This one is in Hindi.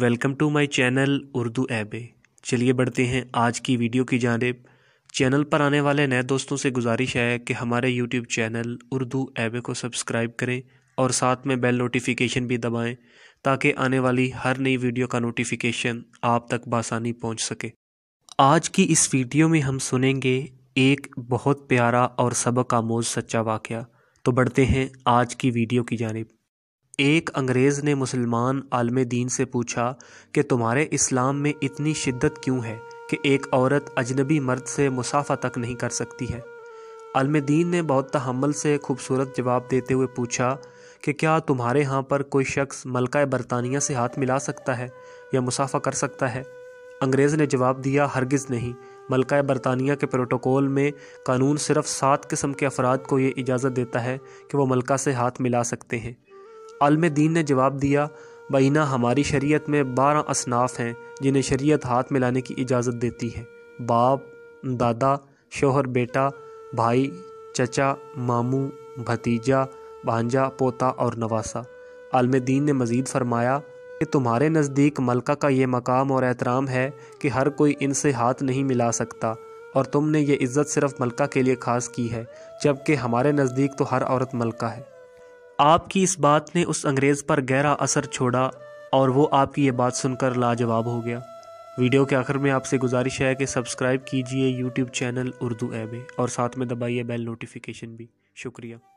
welcome to my channel Urdu ऐबे चलिए बढ़ते हैं आज की वीडियो की जानब चैनल पर आने वाले नए दोस्तों से गुजारिश है कि हमारे यूट्यूब चैनल उर्दू ऐबे को सब्सक्राइब करें और साथ में बेल नोटिफिकेशन भी दबाएं ताकि आने वाली हर नई वीडियो का नोटिफिकेशन आप तक बासानी पहुंच सके आज की इस वीडियो में हम सुनेंगे एक बहुत प्यारा और सबक आमोज सच्चा वाक़ तो बढ़ते हैं आज की वीडियो की जानब एक अंग्रेज़ ने मुसलमान आलम दीन से पूछा कि तुम्हारे इस्लाम में इतनी शिद्दत क्यों है कि एक औरत अजनबी मर्द से मुसाफा तक नहीं कर सकती है आलम दीन ने बहुत तहमल से खूबसूरत जवाब देते हुए पूछा कि क्या तुम्हारे यहाँ पर कोई शख्स मलका बरतानिया से हाथ मिला सकता है या मुसाफा कर सकता है अंग्रेज़ ने जवाब दिया हरगिज़ नहीं मलका बरतानिया के प्रोटोकॉल में कानून सिर्फ सात किस्म के अफराद को ये इजाज़त देता है कि वो मलका से हाथ मिला सकते हैं आलम दीन ने जवाब दिया बीना हमारी शरीयत में बारह असनाफ हैं जिन्हें शरीयत हाथ में लाने की इजाज़त देती है बाप दादा शोहर बेटा भाई चचा मामू भतीजा भांजा पोता और नवासा आलम दीन ने मज़ीद फरमाया कि तुम्हारे नज़दीक मलका का ये मकाम और एहतराम है कि हर कोई इनसे हाथ नहीं मिला सकता और तुमने ये इज़्ज़त सिर्फ़ मलका के लिए ख़ास की है जबकि हमारे नज़दीक तो हर औरत मलका है आपकी इस बात ने उस अंग्रेज़ पर गहरा असर छोड़ा और वो आपकी ये बात सुनकर लाजवाब हो गया वीडियो के आखिर में आपसे गुजारिश है कि सब्सक्राइब कीजिए यूट्यूब चैनल उर्दू ऐबे और साथ में दबाइए बेल नोटिफिकेशन भी शुक्रिया